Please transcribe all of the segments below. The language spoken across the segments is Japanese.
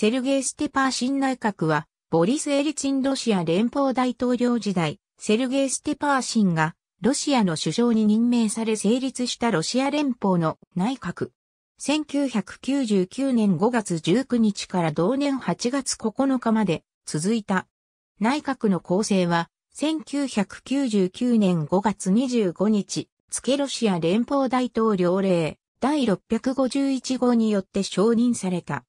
セルゲイ・ステパー新内閣は、ボリス・エリツィンロシア連邦大統領時代、セルゲイ・ステパーシンが、ロシアの首相に任命され成立したロシア連邦の内閣。1999年5月19日から同年8月9日まで続いた。内閣の構成は、1999年5月25日、ツケロシア連邦大統領令第651号によって承認された。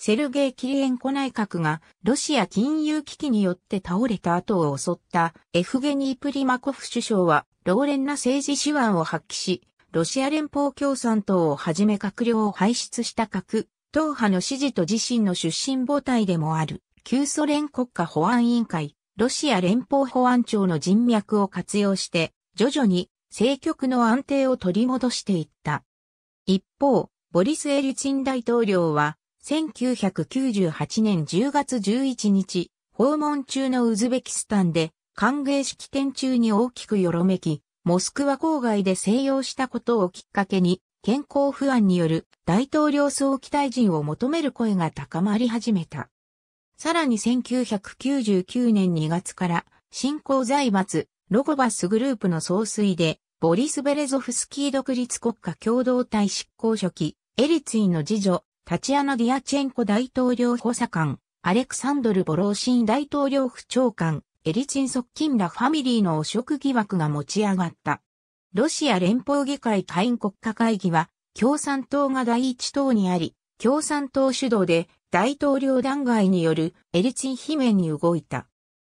セルゲイ・キリエンコ内閣がロシア金融危機によって倒れた後を襲ったエフゲニー・プリマコフ首相は、老練な政治手腕を発揮し、ロシア連邦共産党をはじめ閣僚を輩出した閣、党派の支持と自身の出身母体でもある、旧ソ連国家保安委員会、ロシア連邦保安庁の人脈を活用して、徐々に政局の安定を取り戻していった。一方、ボリス・エリツィン大統領は、1998年10月11日、訪問中のウズベキスタンで、歓迎式典中に大きくよろめき、モスクワ郊外で静養したことをきっかけに、健康不安による大統領早期退陣を求める声が高まり始めた。さらに1999年2月から、新興財閥、ロゴバスグループの総帥で、ボリス・ベレゾフスキー独立国家共同体執行書記、エリツィンの次女、タチアナ・ディアチェンコ大統領補佐官、アレクサンドル・ボローシン大統領府長官、エリチン側近らファミリーの汚職疑惑が持ち上がった。ロシア連邦議会下院国家会議は、共産党が第一党にあり、共産党主導で大統領弾劾によるエリツィン罷免に動いた。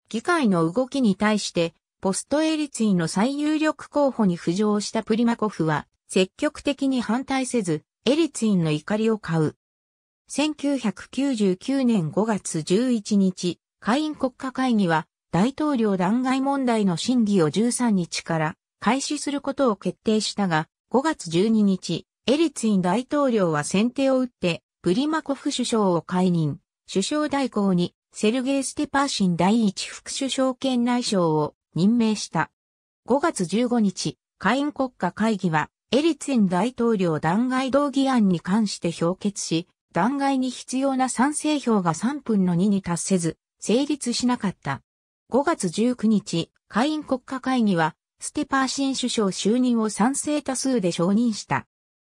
議会の動きに対して、ポストエリツィンの最有力候補に浮上したプリマコフは、積極的に反対せず、エリツィンの怒りを買う。1999年5月11日、下院国家会議は大統領弾劾問題の審議を13日から開始することを決定したが、5月12日、エリツィン大統領は先手を打って、プリマコフ首相を解任、首相代行にセルゲイ・ステパーシン第一副首相兼内相を任命した。5月15日、下院国家会議は、エリツィン大統領弾劾動議案に関して評決し、弾劾に必要な賛成票が3分の2に達せず、成立しなかった。5月19日、下院国家会議は、ステパーシン首相就任を賛成多数で承認した。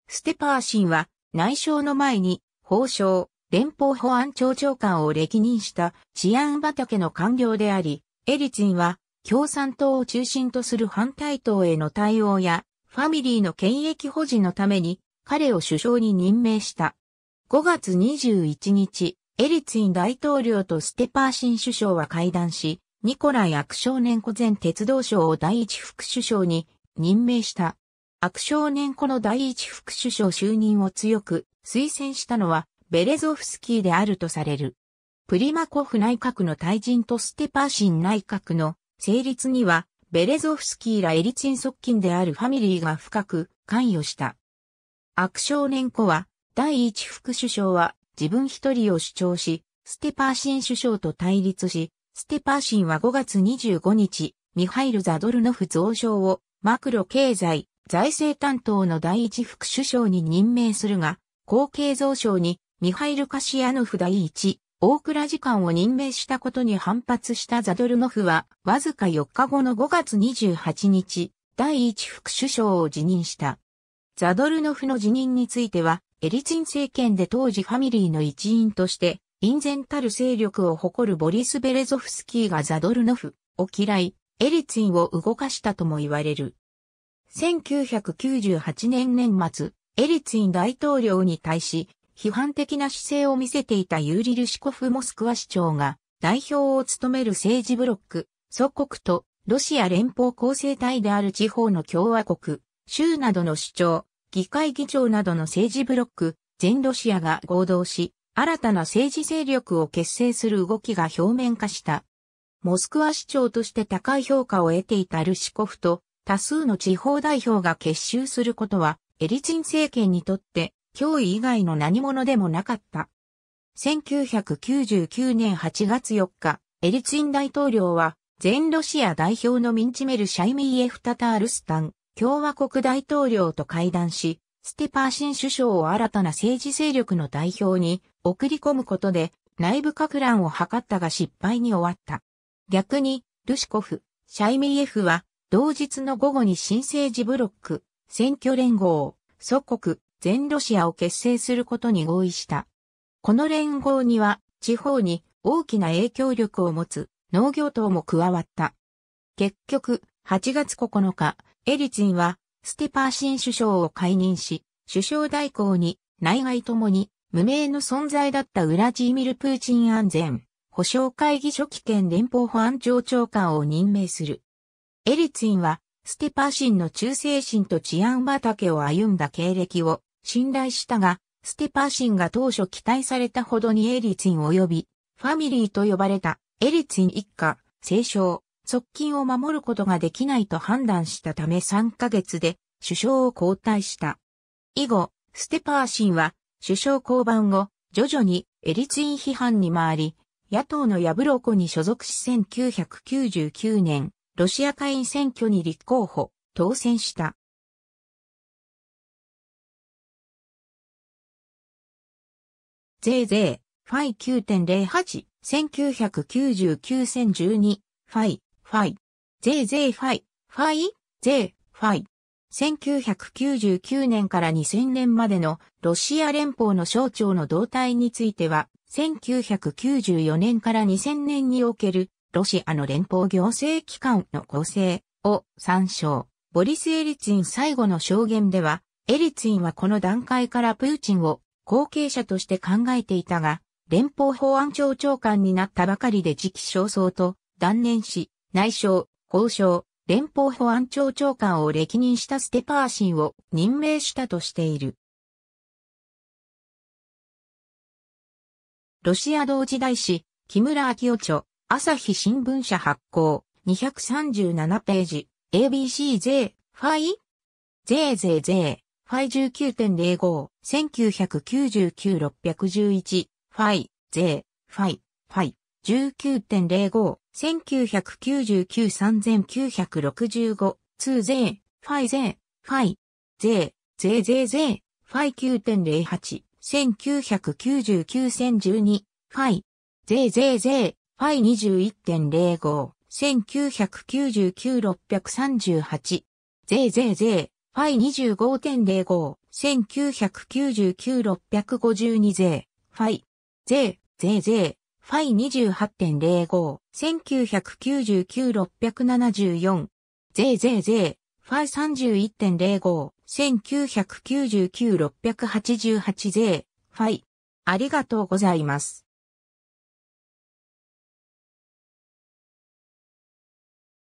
ステパーシンは、内相の前に、法相、連邦保安庁長官を歴任した治安畑の官僚であり、エリツィンは、共産党を中心とする反対党への対応や、ファミリーの権益保持のために、彼を首相に任命した。5月21日、エリツィン大統領とステパーシン首相は会談し、ニコライ・アクショーネンコ前鉄道省を第一副首相に任命した。アクショーネンコの第一副首相就任を強く推薦したのはベレゾフスキーであるとされる。プリマコフ内閣の退陣とステパーシン内閣の成立には、ベレゾフスキーらエリツィン側近であるファミリーが深く関与した。アクショーネンコは第一副首相は自分一人を主張し、ステパーシン首相と対立し、ステパーシンは5月25日、ミハイル・ザドルノフ増相をマクロ経済、財政担当の第一副首相に任命するが、後継増相にミハイル・カシアノフ第一、大倉次官を任命したことに反発したザドルノフは、わずか4日後の5月28日、第一副首相を辞任した。ザドルノフの辞任については、エリツィン政権で当時ファミリーの一員として、隠然たる勢力を誇るボリス・ベレゾフスキーがザドルノフを嫌い、エリツィンを動かしたとも言われる。1998年年末、エリツィン大統領に対し、批判的な姿勢を見せていたユーリ・ルシコフ・モスクワ市長が、代表を務める政治ブロック、祖国とロシア連邦構成体である地方の共和国、州などの主張、議会議長などの政治ブロック、全ロシアが合同し、新たな政治勢力を結成する動きが表面化した。モスクワ市長として高い評価を得ていたルシコフと多数の地方代表が結集することは、エリツィン政権にとって脅威以外の何者でもなかった。1999年8月4日、エリツィン大統領は、全ロシア代表のミンチメル・シャイミーエフ・タタールスタン、共和国大統領と会談し、ステパー新首相を新たな政治勢力の代表に送り込むことで内部拡乱を図ったが失敗に終わった。逆に、ルシコフ、シャイミエフは、同日の午後に新政治ブロック、選挙連合、祖国、全ロシアを結成することに合意した。この連合には、地方に大きな影響力を持つ農業党も加わった。結局、8月9日、エリツィンは、ステパーシン首相を解任し、首相代行に、内外ともに、無名の存在だったウラジーミル・プーチン安全、保障会議初期兼連邦保安庁長官を任命する。エリツィンは、ステパーシンの忠誠心と治安畑を歩んだ経歴を信頼したが、ステパーシンが当初期待されたほどにエリツィン及び、ファミリーと呼ばれたエリツィン一家、清少、側近を守ることができないと判断したため3ヶ月で首相を交代した。以後、ステパーシンは首相降板後、徐々にエリツィン批判に回り、野党のヤブロコに所属し1999年、ロシア下院選挙に立候補、当選した。ゼーゼー、ファイ9.08、1999 12、ファイ、ファイ。ゼーゼーファイ、ファイ、ゼー、ファイ。1999年から2000年までのロシア連邦の省庁の動態については、1994年から2000年におけるロシアの連邦行政機関の構成を参照。ボリス・エリツィン最後の証言では、エリツィンはこの段階からプーチンを後継者として考えていたが、連邦保安庁長官になったばかりで時期尚早と断念し、内相、法相、連邦保安庁長官を歴任したステパーシンを任命したとしている。ロシア同時代史、木村明夫著、朝日新聞社発行、237ページ、ABCJ、ファイ ?JJJ、ファイ19.05、1999-611、ファイ、J、ファイ、ファイ。19.05、1999-3965、2税、ファイ税、ファイ、税、ゼ税ゼ、ファイ9.08、1999-1012、ファイ、税ゼ税、ファイ21.05、1999-638、税ゼ税、ファイ25.05、1999-652税、ファイ、税、税ゼ、ファイ28.05、1999-674、ゼーゼーゼー、ファイ31.05、1999-688ゼー、ファイ。ありがとうございます。